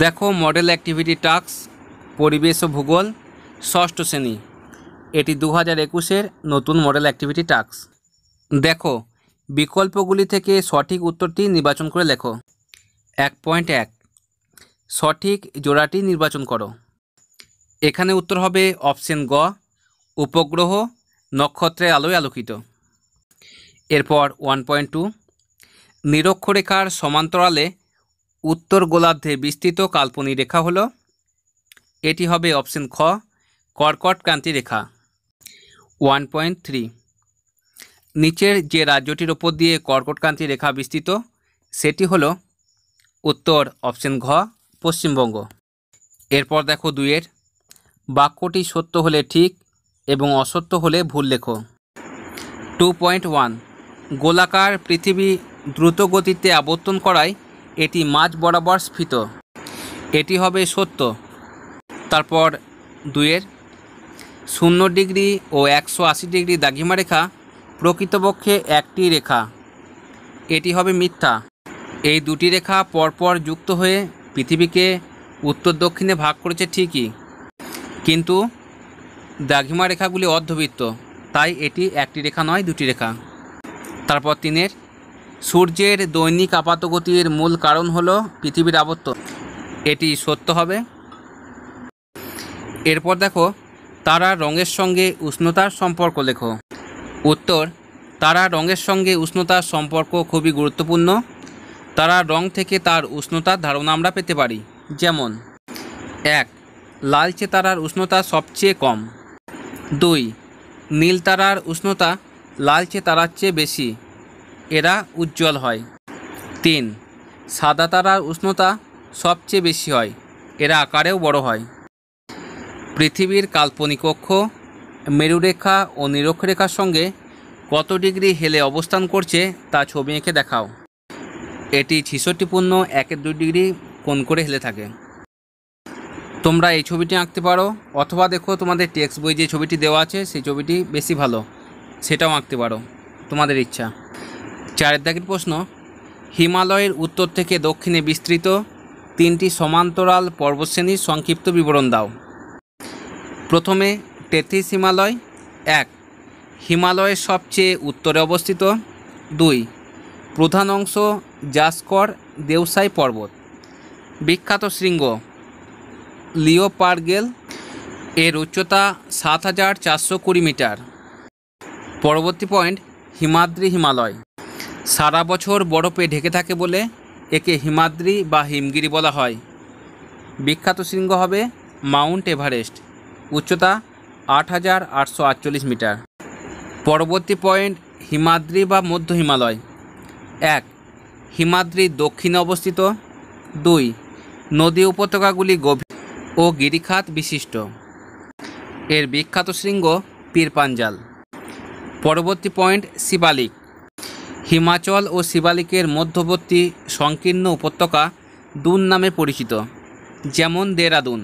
দেখো model activity task পরিবেশ ও ভূগোল ষষ্ঠ শ্রেণী এটি দু হাজার একুশের নতুন মডেল অ্যাক্টিভিটি টাস্ক দেখো বিকল্পগুলি থেকে সঠিক উত্তরটি নির্বাচন করে লেখো এক পয়েন্ট এক সঠিক জোড়াটি নির্বাচন করো এখানে উত্তর হবে অপশন গ উপগ্রহ নক্ষত্রের আলোয় আলোকিত এরপর ওয়ান পয়েন্ট টু নিরক্ষরেখার সমান্তরালে উত্তর গোলার্ধে বিস্তৃত কাল্পনিক রেখা হল এটি হবে অপশন খ কর্কট ক্রান্তি রেখা ওয়ান পয়েন্ট থ্রি নিচের যে রাজ্যটির ওপর দিয়ে কর্কটক্রান্তি রেখা বিস্তৃত সেটি হলো উত্তর অপশন ঘ পশ্চিমবঙ্গ এরপর দেখো দুইয়ের বাক্যটি সত্য হলে ঠিক এবং অসত্য হলে ভুল লেখো টু পয়েন্ট ওয়ান গোলাকার পৃথিবী দ্রুত গতিতে আবর্তন করায় এটি মাঝ বরাবর স্ফীত এটি হবে সত্য তারপর দুয়ের শূন্য ডিগ্রি ও একশো আশি ডিগ্রি দাগিমা রেখা প্রকৃতপক্ষে একটি রেখা এটি হবে মিথ্যা এই দুটি রেখা পরপর যুক্ত হয়ে পৃথিবীকে উত্তর দক্ষিণে ভাগ করেছে ঠিকই কিন্তু দাঘিমা রেখাগুলি অর্ধবৃত্ত তাই এটি একটি রেখা নয় দুটি রেখা তারপর তিনের সূর্যের দৈনিক আপাতগতির মূল কারণ হল পৃথিবীর আবর্তন এটি সত্য হবে এরপর দেখো তারা রঙের সঙ্গে উষ্ণতার সম্পর্ক লেখো উত্তর তারা রঙের সঙ্গে উষ্ণতার সম্পর্ক খুবই গুরুত্বপূর্ণ তারা রং থেকে তার উষ্ণতার ধারণা আমরা পেতে পারি যেমন এক লালচে তারার উষ্ণতা সবচেয়ে কম দুই নীল তারার উষ্ণতা লালচে তারার চেয়ে বেশি এরা উজ্জ্বল হয় তিন সাদা তারার উষ্ণতা সবচেয়ে বেশি হয় এরা আকারেও বড় হয় পৃথিবীর কাল্পনিক কক্ষ মেরুরেখা ও নিরক্ষরেখার সঙ্গে কত ডিগ্রি হেলে অবস্থান করছে তা ছবি এঁকে দেখাও এটি ছিষট্টিপূর্ণ পূর্ণ একের দুই ডিগ্রি কোণ করে হেলে থাকে তোমরা এই ছবিটি আঁকতে পারো অথবা দেখো তোমাদের টেক্সট বই যে ছবিটি দেওয়া আছে সেই ছবিটি বেশি ভালো সেটাও আঁকতে পারো তোমাদের ইচ্ছা চারের দাগের প্রশ্ন হিমালয়ের উত্তর থেকে দক্ষিণে বিস্তৃত তিনটি সমান্তরাল পর্বশ্রেণীর সংক্ষিপ্ত বিবরণ দাও প্রথমে তেত্রিশ হিমালয় এক হিমালয়ের সবচেয়ে উত্তরে অবস্থিত দুই প্রধান অংশ জাসকর দেউসাই পর্বত বিখ্যাত শৃঙ্গ লিও পার্গেল এর উচ্চতা সাত হাজার চারশো কুড়ি মিটার পরবর্তী পয়েন্ট হিমাদ্রি হিমালয় সারা বছর বরফে ঢেকে থাকে বলে একে হিমাদ্রি বা হিমগিরি বলা হয় বিখ্যাত শৃঙ্গ হবে মাউন্ট এভারেস্ট উচ্চতা আট হাজার আটশো আটচল্লিশ মিটার পরবর্তী পয়েন্ট হিমাদ্রি বা মধ্য হিমালয় এক হিমাদ্রি দক্ষিণে অবস্থিত দুই নদী উপত্যকাগুলি গভীর ও গিরিখাত বিশিষ্ট এর বিখ্যাত শৃঙ্গ পীরপাঞ্জাল পরবর্তী পয়েন্ট শিবালিক হিমাচল ও শিবালিকের মধ্যবর্তী সংকীর্ণ উপত্যকা দুন নামে পরিচিত যেমন দেরাদুন